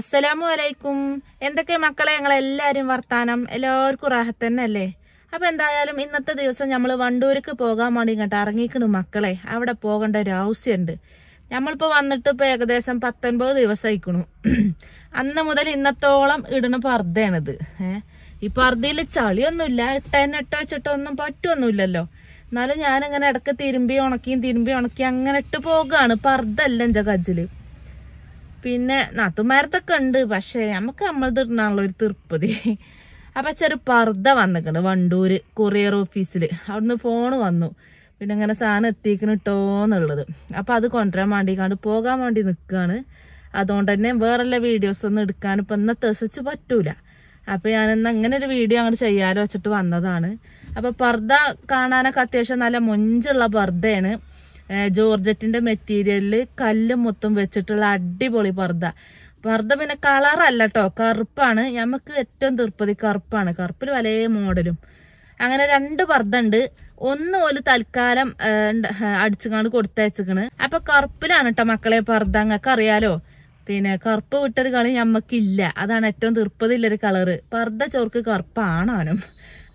അസ്സലാമു അലൈക്കും എന്തൊക്കെ മക്കളെ എല്ലാവരും വർത്താനം എല്ലാവർക്കും റാഹത്ത് തന്നെ എന്തായാലും ഇന്നത്തെ ദിവസം നമ്മൾ വണ്ടൂർക്ക് പോകാൻ വേണ്ടി ഇങ്ങോട്ട് ഇറങ്ങിക്കണു മക്കളെ അവിടെ പോകേണ്ട ഒരു ആവശ്യമുണ്ട് നമ്മളിപ്പോ വന്നിട്ട് ഇപ്പൊ ഏകദേശം പത്തൊൻപത് ദിവസമായിക്കണു അന്ന് മുതൽ ഇന്നത്തോളം ഇടണ പർദ്ദയാണിത് ഏഹ് ഈ പർദ്ദയിൽ ചളിയൊന്നുമില്ല ഇട്ടതിനിട്ട് വെച്ചിട്ട് ഒന്നും പറ്റുമൊന്നുമില്ലല്ലോ എന്നാലും ഞാനിങ്ങനെ ഇടക്ക് തിരുമ്പി ഉണക്കിയും തിരുമ്പി ഉണക്കി അങ്ങനെ ഇട്ട് പോകാണ് പർദ്ദല്ല എൻ്റെ കജ്ജില് പിന്നെ നാത്തുമാരത്തൊക്കെ ഉണ്ട് പക്ഷേ നമുക്ക് നമ്മളത് ഇടണുള്ള ഒരു തിരുപ്പതി അപ്പൊ ചെറു പർദ്ദ വന്നിട്ടുണ്ട് വണ്ടൂര് കൊറിയർ ഓഫീസിൽ അവിടുന്ന് ഫോണ് വന്നു പിന്നെ അങ്ങനെ സാധനം എത്തിക്കണിട്ടോ എന്നുള്ളത് അത് കൊണ്ടുവരാൻ വേണ്ടി കണ്ട് പോകാൻ വേണ്ടി നിൽക്കുകയാണ് അതുകൊണ്ട് തന്നെ വേറെല്ല വീഡിയോസ് ഒന്നും എടുക്കാൻ ഇപ്പൊ ഇന്നത്തെ ദിവസിച്ച് പറ്റൂല അപ്പം ഞാനിന്ന് അങ്ങനെ ഒരു വീഡിയോ അങ്ങോട്ട് ചെയ്യാലോ വെച്ചിട്ട് വന്നതാണ് അപ്പൊ പർദ്ദ കാണാനൊക്കെ അത്യാവശ്യം നല്ല മൊഞ്ചുള്ള പർദ്ദയാണ് ജോർജറ്റിന്റെ മെറ്റീരിയലിൽ കല്ല് മൊത്തം വെച്ചിട്ടുള്ള അടിപൊളി പർദ്ദ പർദ്ദ പിന്നെ കളറല്ല കേട്ടോ കറുപ്പാണ് നമുക്ക് ഏറ്റവും തീർപ്പതി കറുപ്പാണ് കറുപ്പിൽ പല മോഡലും അങ്ങനെ രണ്ട് പർദ്ദ ഉണ്ട് ഒന്ന് ഒരു തൽക്കാലം അടിച്ചുകൊണ്ട് കൊടുത്തയച്ചിക്കണ് അപ്പൊ കറുപ്പിലാണ് കേട്ടോ മക്കളെ പർദ്ദ അങ്ങക്ക് അറിയാലോ പിന്നെ കറുപ്പ് വിട്ടൊരു കളി നമ്മക്കില്ല അതാണ് ഏറ്റവും തീർപ്പതില്ലൊരു കളറ് പർദ്ദ ചോർക്ക് കറുപ്പാണാനും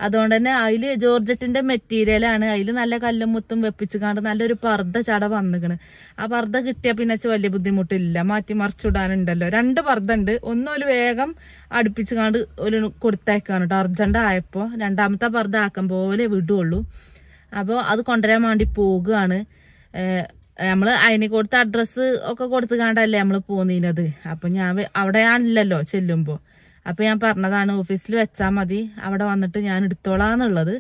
അതുകൊണ്ട് തന്നെ അതിൽ മെറ്റീരിയൽ മെറ്റീരിയലാണ് അതിൽ നല്ല കല്ലും മുത്തും വെപ്പിച്ച് നല്ലൊരു പർദ്ദ ചട വന്നിക്കണ് ആ പർദ്ദ കിട്ടിയ പിന്നെ വലിയ ബുദ്ധിമുട്ടില്ല മാറ്റി മറിച്ചിടാനുണ്ടല്ലോ രണ്ട് പർദ്ദ ഉണ്ട് ഒന്നൊരു വേഗം അടുപ്പിച്ച് കാണ്ട് ഒരു കൊടുത്തേക്കാണ് കേട്ടോ അർജൻ്റ് ആയപ്പോൾ രണ്ടാമത്തെ പർദ്ദ ആക്കം പോലെ വിടുള്ളൂ അപ്പോൾ അത് കൊണ്ടുവരാൻ വേണ്ടി പോകുകയാണ് നമ്മൾ അതിന് കൊടുത്ത അഡ്രസ്സ് ഒക്കെ കൊടുത്തുകാണ്ടല്ലേ നമ്മൾ പോന്നീനത് അപ്പൊ ഞാൻ അവിടെയാണല്ലോ ചെല്ലുമ്പോൾ അപ്പോൾ ഞാൻ പറഞ്ഞതാണ് ഓഫീസിൽ വെച്ചാൽ മതി അവിടെ വന്നിട്ട് ഞാൻ എടുത്തോളാന്നുള്ളത്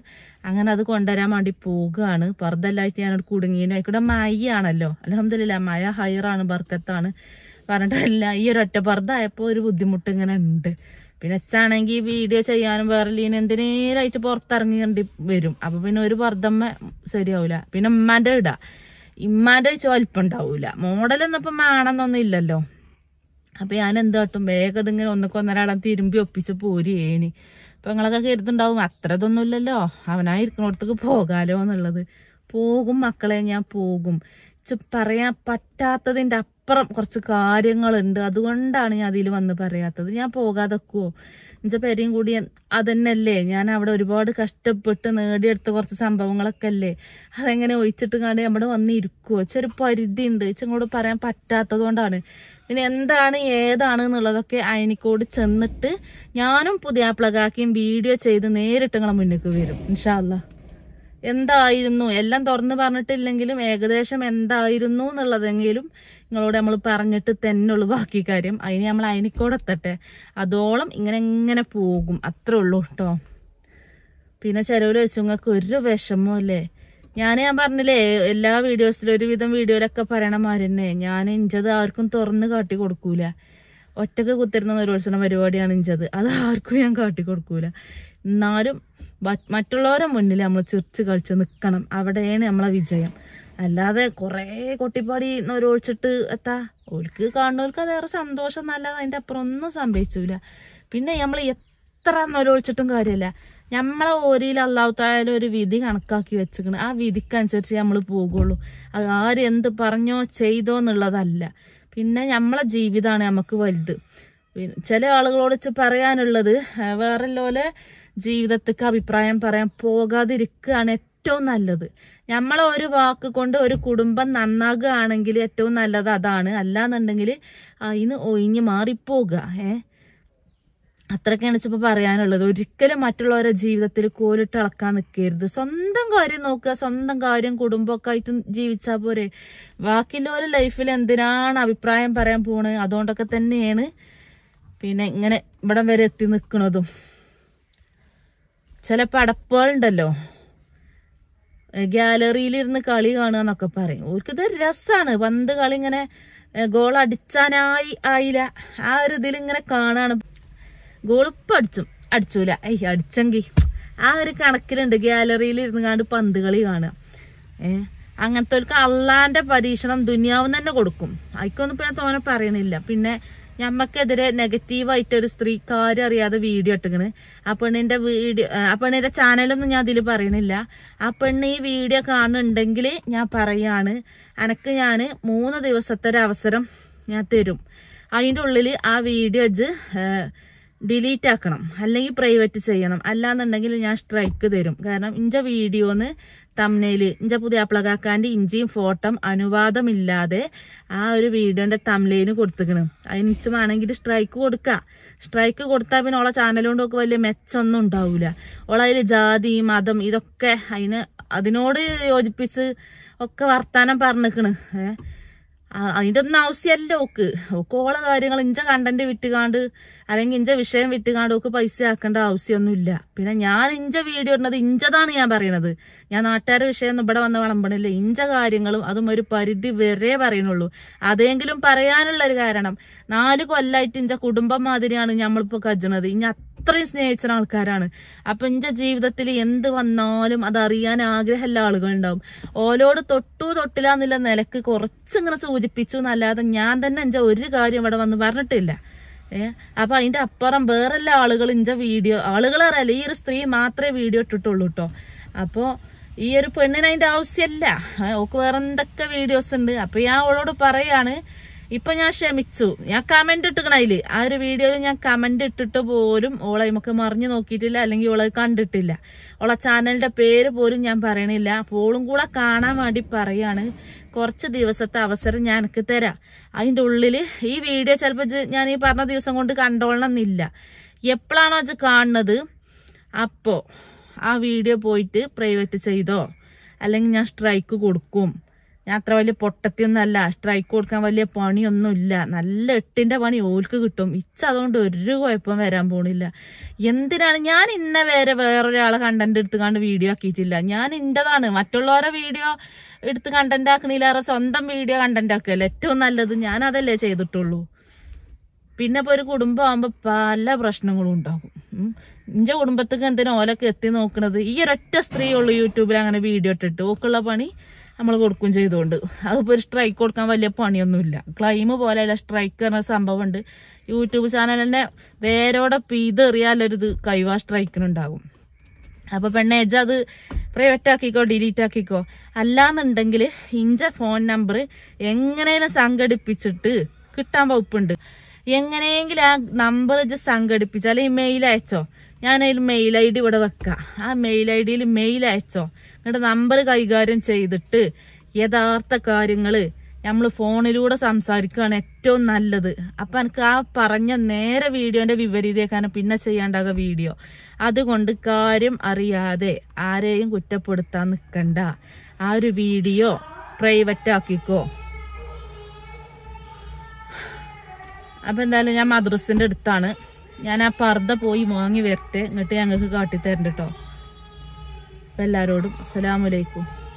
അങ്ങനെ അത് കൊണ്ടുവരാൻ വേണ്ടി പോകുകയാണ് പുറത്തല്ലായിട്ട് ഞാനോട് കുടുങ്ങിയതിനും ആയിക്കൂടെ മയ്യാണല്ലോ അലഹമില്ല മായ ഹയറാണ് ബർക്കത്താണ് പറഞ്ഞിട്ടല്ല ഈ ഒരു ഒറ്റപ്പുറത്തായപ്പോൾ ഒരു ബുദ്ധിമുട്ട് ഇങ്ങനെ ഉണ്ട് പിന്നെ വെച്ചാണെങ്കിൽ വീഡിയോ ചെയ്യാനും വേറെ ലീന് എന്തിനേലായിട്ട് പുറത്തിറങ്ങേണ്ടി വരും അപ്പം പിന്നെ ഒരു പുറത്തമ്മ ശരിയാവില്ല പിന്നെ ഉമ്മാൻ്റെ ഇടാം ഇമ്മാൻ്റെ ചോൽപ്പം ഉണ്ടാവില്ല മോഡൽ എന്നപ്പം ആണെന്നൊന്നും ഇല്ലല്ലോ അപ്പൊ ഞാൻ എന്താട്ടും വേഗം ഇതിങ്ങനെ ഒന്നൊക്കൊന്നരാടം തിരുമ്പി ഒപ്പിച്ച് പോരുകയേന് അപ്പം നിങ്ങളൊക്കെ കരുതുണ്ടാവും അത്ര ഇതൊന്നും ഇല്ലല്ലോ അവനായിരിക്കണോടത്തേക്ക് പോകാലോ എന്നുള്ളത് പോകും മക്കളെ ഞാൻ പോകും പറയാൻ പറ്റാത്തതിൻ്റെ അപ്പുറം കുറച്ച് കാര്യങ്ങളുണ്ട് അതുകൊണ്ടാണ് ഞാൻ അതിൽ വന്ന് പറയാത്തത് ഞാൻ പോകാതെക്കുവോ എന്നുവെച്ചാൽ പെരിയും കൂടിയും അതന്നെയല്ലേ ഞാൻ അവിടെ ഒരുപാട് കഷ്ടപ്പെട്ട് നേടിയെടുത്ത കുറച്ച് സംഭവങ്ങളൊക്കെ അല്ലേ അതെങ്ങനെ ഒഴിച്ചിട്ട് കണ്ട് നമ്മുടെ വന്നിരിക്കുവോ ചെറു പരിധി ഉണ്ട് ഇച്ചങ്ങോട് പറയാൻ പറ്റാത്തത് കൊണ്ടാണ് പിന്നെ എന്താണ് ഏതാണ് എന്നുള്ളതൊക്കെ അയനിക്കോട് ചെന്നിട്ട് ഞാനും പുതിയ പ്ലഗാക്കിയും വീഡിയോ ചെയ്ത് നേരിട്ട് നിങ്ങളെ മുന്നേക്ക് വരും ഇൻഷാല്ലാ എന്തായിരുന്നു എല്ലാം തുറന്നു പറഞ്ഞിട്ടില്ലെങ്കിലും ഏകദേശം എന്തായിരുന്നു എന്നുള്ളതെങ്കിലും നിങ്ങളോട് നമ്മൾ പറഞ്ഞിട്ട് തന്നെ ഉള്ളു ബാക്കി കാര്യം അതിന് നമ്മൾ അതിനിക്കൂടെ എത്തട്ടെ അതോളം ഇങ്ങനെ ഇങ്ങനെ പോകും അത്രേ ഉള്ളൂ കേട്ടോ പിന്നെ ചിലവർ വെച്ചു നിങ്ങൾക്ക് ഒരു അല്ലേ ഞാൻ ഞാൻ പറഞ്ഞില്ലേ എല്ലാ വീഡിയോസിലും ഒരുവിധം വീഡിയോയിലൊക്കെ മാതിരി തന്നെ ഞാൻ ഇഞ്ചത് ആർക്കും തുറന്ന് കാട്ടി കൊടുക്കൂല ഒറ്റക്ക് കുത്തിരുന്ന നിരോത്സവ പരിപാടിയാണ് ഇഞ്ചത് അത് ആർക്കും ഞാൻ കാട്ടി കൊടുക്കൂല എന്നാലും മറ്റുള്ളവരെ മുന്നിൽ നമ്മൾ ചിരിച്ച് കളിച്ച് നിൽക്കണം അവിടെയാണ് നമ്മളെ വിജയം അല്ലാതെ കുറേ കൊട്ടിപ്പാടി ഒഴിച്ചിട്ട് എത്താ ഓൾക്ക് കാണുന്നവർക്ക് അത് ഏറെ സന്തോഷം നല്ലതാണ് അതിൻ്റെ അപ്പുറം ഒന്നും സംഭവിച്ചില്ല പിന്നെ നമ്മൾ എത്ര നൊരൊഴിച്ചിട്ടും കാര്യമില്ല നമ്മളെ ഓരിയിൽ അല്ലാത്തായാലും ഒരു വിധി കണക്കാക്കി വെച്ചിരിക്കണം ആ വിധിക്കനുസരിച്ച് നമ്മൾ പോകുള്ളൂ ആര് എന്ത് പറഞ്ഞോ ചെയ്തോ എന്നുള്ളതല്ല പിന്നെ നമ്മളെ ജീവിതമാണ് നമുക്ക് വലുത് ചില ആളുകളോട് വെച്ച് പറയാനുള്ളത് വേറെ പോലെ ജീവിതത്തിക്ക് അഭിപ്രായം പറയാൻ പോകാതിരിക്കുകയാണ് ഏറ്റവും നല്ലത് നമ്മളെ ഒരു വാക്ക് കൊണ്ട് ഒരു കുടുംബം നന്നാകുകയാണെങ്കിൽ ഏറ്റവും നല്ലത് അതാണ് അല്ലാന്നുണ്ടെങ്കിൽ അതിന് ഒഴിഞ്ഞു മാറിപ്പോകുക ഏ അത്രക്കാണ് ഇപ്പോൾ പറയാനുള്ളത് ഒരിക്കലും മറ്റുള്ളവരുടെ ജീവിതത്തിൽ കോലിട്ട് ഇളക്കാൻ നിൽക്കരുത് സ്വന്തം കാര്യം നോക്കുക സ്വന്തം കാര്യം കുടുംബമൊക്കെ ആയിട്ട് ജീവിച്ചാൽ പോരെ ബാക്കിയുള്ളവരുടെ ലൈഫിൽ എന്തിനാണ് അഭിപ്രായം പറയാൻ പോണത് അതുകൊണ്ടൊക്കെ തന്നെയാണ് പിന്നെ ഇങ്ങനെ ഇവിടം വരെ എത്തി നിൽക്കുന്നതും ചില പടപ്പുകളുണ്ടല്ലോ ഇരുന്ന് കളി കാണുക എന്നൊക്കെ പറയും ഓർക്കിത് രസമാണ് പന്ത് കളി ഇങ്ങനെ ഗോൾ അടിച്ചാനായി ആയില്ല ആ ഒരു ഇതിൽ ഇങ്ങനെ കാണാണ് ഗോൾ ഇപ്പം അടിച്ചും അടിച്ചൂല ഐ അടിച്ചെങ്കിൽ ആ ഒരു കണക്കിലുണ്ട് ഗാലറിയിൽ ഇരുന്ന് കണ്ട് പന്ത് കളി കാണുക ഏ അങ്ങനത്തെ ഒരു കള്ളാന്റെ പരീക്ഷണം ദുനിയാവും തന്നെ കൊടുക്കും അതിക്കൊന്നും ഞാൻ തോനെ പറയണില്ല പിന്നെ ഞമ്മക്കെതിരെ നെഗറ്റീവായിട്ട് ഒരു സ്ത്രീക്കാരും അറിയാതെ വീഡിയോ ഇട്ടിക്കണ് ആ പെണ്ണിന്റെ വീഡിയോ ആ പെണ്ണിന്റെ ചാനലൊന്നും ഞാൻ ഇതിൽ പറയണില്ല ആ പെണ്ണ് ഈ വീഡിയോ കാണുന്നുണ്ടെങ്കിൽ ഞാൻ പറയാണ് എനക്ക് ഞാൻ മൂന്ന് ദിവസത്തെ ഒരു അവസരം ഞാൻ തരും അതിൻ്റെ ഉള്ളിൽ ആ വീഡിയോ അജ് ഡിലീറ്റ് ആക്കണം അല്ലെങ്കിൽ പ്രൈവറ്റ് ചെയ്യണം അല്ലാന്നുണ്ടെങ്കിൽ ഞാൻ സ്ട്രൈക്ക് തരും കാരണം ഇൻ്റെ വീഡിയോന്ന് തമ്നയില് ഇഞ്ച പുതിയ പ്ലകാക്കാൻ്റെ ഇഞ്ചിയും ഫോട്ടം അനുവാദമില്ലാതെ ആ ഒരു വീഡിയോൻ്റെ തമ്നയിന് കൊടുത്തിക്കണ് അതിന് ആണെങ്കിൽ സ്ട്രൈക്ക് കൊടുക്കുക സ്ട്രൈക്ക് കൊടുത്താൽ പിന്നെ ഓളെ ചാനലുകൊണ്ട് ഒക്കെ വലിയ മെച്ചമൊന്നും ഉണ്ടാവില്ല ഓളതിൽ ജാതി മതം ഇതൊക്കെ അതിന് അതിനോട് യോജിപ്പിച്ച് ഒക്കെ വർത്താനം പറഞ്ഞിരിക്കണ് ഏഹ് ഒന്നും ആവശ്യമല്ല ഓക്ക് ഓക്ക് ഓള കാര്യങ്ങൾ ഇഞ്ച കണ്ടന്റ് വിട്ടുകാണ്ട് അല്ലെങ്കിൽ ഇഞ്ച വിഷയം വിട്ടുകാണ്ട് ഓക്ക് പൈസ ആക്കേണ്ട ആവശ്യമൊന്നുമില്ല പിന്നെ ഞാൻ ഇഞ്ച വീഡിയോ ഇടുന്നത് ഇഞ്ചതാണ് ഞാൻ പറയണത് ഞാൻ നാട്ടുകാരെ വിഷയമൊന്നും ഇവിടെ വന്ന് വളമ്പണില്ല ഇഞ്ച കാര്യങ്ങളും അതും ഒരു പരിധി വരെ പറയണുള്ളൂ അതെങ്കിലും പറയാനുള്ള ഒരു കാരണം നാല് കൊല്ലായിട്ട് ഇഞ്ച കുടുംബം മാതിരിയാണ് നമ്മളിപ്പോൾ കജണത് ഇനി അത്രയും സ്നേഹിച്ച ആൾക്കാരാണ് അപ്പൊ എൻ്റെ ജീവിതത്തിൽ എന്ത് വന്നാലും അത് അറിയാൻ ആഗ്രഹമുള്ള ഉണ്ടാവും ഓലോട് തൊട്ടു തൊട്ടില്ല എന്നുള്ള നിലക്ക് കുറച്ചിങ്ങനെ സൂചിപ്പിച്ചു എന്നല്ലാതെ ഞാൻ തന്നെ എൻ്റെ ഒരു കാര്യം ഇവിടെ വന്ന് പറഞ്ഞിട്ടില്ല ഏ അപ്പൊ അതിന്റെ അപ്പുറം വേറെല്ലാ ആളുകൾ എൻ്റെ വീഡിയോ ആളുകൾ അറിയാല്ല ഈ ഒരു സ്ത്രീ മാത്രമേ വീഡിയോ ഇട്ടിട്ടുള്ളൂ കേട്ടോ അപ്പോ ഈ ഒരു പെണ്ണിന് അതിന്റെ ആവശ്യമല്ല ഓക്ക് വേറെന്തൊക്കെ വീഡിയോസ് ഉണ്ട് അപ്പൊ ഞാൻ അവളോട് പറയാണ് ഇപ്പൊ ഞാൻ ക്ഷമിച്ചു ഞാൻ കമന്റ് ഇട്ടിക്കണ അതില് ആ ഒരു വീഡിയോയിൽ ഞാൻ കമന്റ് ഇട്ടിട്ട് പോലും ഓളെ നമുക്ക് മറിഞ്ഞു നോക്കിയിട്ടില്ല അല്ലെങ്കിൽ ഓളെ കണ്ടിട്ടില്ല ഓളെ ചാനലിന്റെ പേര് പോലും ഞാൻ പറയണില്ല അപ്പോൾ ഓളും കൂടെ കാണാൻ വേണ്ടി പറയാണ് കുറച്ച് ദിവസത്തെ അവസരം ഞാൻ എനിക്ക് തരാം അതിൻ്റെ ഉള്ളിൽ ഈ വീഡിയോ ചിലപ്പോൾ ഞാൻ ഈ പറഞ്ഞ ദിവസം കൊണ്ട് കണ്ടോളണമെന്നില്ല എപ്പോഴാണോ അത് കാണുന്നത് അപ്പോ ആ വീഡിയോ പോയിട്ട് പ്രൈവറ്റ് ചെയ്തോ അല്ലെങ്കിൽ ഞാൻ സ്ട്രൈക്ക് കൊടുക്കും ഞാൻ അത്ര വലിയ അല്ല സ്ട്രൈക്ക് കൊടുക്കാൻ വലിയ പണിയൊന്നുമില്ല നല്ല എട്ടിൻ്റെ പണി ഓൽക്ക് കിട്ടും ഇച്ച അതുകൊണ്ട് ഒരു കുഴപ്പം വരാൻ പോണില്ല എന്തിനാണ് ഞാൻ ഇന്ന വരെ വേറൊരാളെ കണ്ടന്റ് എടുത്ത് കണ്ട് വീഡിയോ ആക്കിയിട്ടില്ല ഞാൻ ഇൻ്റെതാണ് മറ്റുള്ളവരെ വീഡിയോ എടുത്ത് കണ്ടന്റ് ആക്കണില്ലാറെ സ്വന്തം വീഡിയോ കണ്ടന്റ് ആക്കുകയല്ല ഏറ്റവും നല്ലത് ഞാൻ അതല്ലേ ചെയ്തിട്ടുള്ളൂ പിന്നെ ഇപ്പോൾ ഒരു കുടുംബമാകുമ്പോൾ പല പ്രശ്നങ്ങളും ഉണ്ടാകും എൻ്റെ കുടുംബത്തേക്ക് എന്തിനാ ഓലൊക്കെ എത്തി നോക്കണത് ഈ ഒരൊറ്റ സ്ത്രീ ഉള്ളൂ യൂട്യൂബിൽ അങ്ങനെ വീഡിയോ ഇട്ടിട്ട് ഓക്കുള്ള പണി നമ്മൾ കൊടുക്കുകയും ചെയ്തുകൊണ്ട് അതിപ്പോൾ ഒരു സ്ട്രൈക്ക് കൊടുക്കാൻ വലിയ പണിയൊന്നുമില്ല ക്ലൈം പോലെയല്ല സ്ട്രൈക്ക് എന്ന സംഭവമുണ്ട് യൂട്യൂബ് ചാനലിൻ്റെ വേരോടെ പീതെറിയാലൊരിത് കൈവാ സ്ട്രൈക്കിനുണ്ടാകും അപ്പോൾ പെണ്ണേജ് അത് പ്രൈവറ്റ് ആക്കിക്കോ ഡിലീറ്റ് ആക്കിക്കോ അല്ലാന്നുണ്ടെങ്കിൽ ഇഞ്ച ഫോൺ നമ്പർ എങ്ങനെയും സംഘടിപ്പിച്ചിട്ട് കിട്ടാൻ വകുപ്പുണ്ട് എങ്ങനെയെങ്കിലും ആ നമ്പർ ഇജ് സംഘടിപ്പിച്ചാൽ ഈ മെയിൽ അയച്ചോ ഞാൻ മെയിൽ ഐ ഡി ഇവിടെ വെക്കാം ആ മെയിൽ ഐ ഡിയിൽ മെയിൽ അയച്ചോ നിങ്ങളുടെ നമ്പർ കൈകാര്യം ചെയ്തിട്ട് യഥാർത്ഥ കാര്യങ്ങൾ നമ്മൾ ഫോണിലൂടെ സംസാരിക്കുകയാണ് ഏറ്റവും നല്ലത് അപ്പം എനിക്ക് ആ പറഞ്ഞ നേരെ വീഡിയോന്റെ വിപരീതയൊക്കെയാണ് പിന്നെ ചെയ്യാണ്ടാകുക വീഡിയോ അതുകൊണ്ട് കാര്യം അറിയാതെ ആരെയും കുറ്റപ്പെടുത്താൻ നിൽക്കണ്ട ആ ഒരു വീഡിയോ പ്രൈവറ്റ് ആക്കിക്കോ അപ്പം എന്തായാലും ഞാൻ മദ്രസിൻ്റെ അടുത്താണ് ഞാൻ ആ പർദ്ദ പോയി വാങ്ങി വരട്ടെ എന്നിട്ട് ഞങ്ങൾക്ക് കാട്ടിത്തരണ്ട് കേട്ടോ അപ്പം എല്ലാവരോടും അസ്സലാമലൈക്കും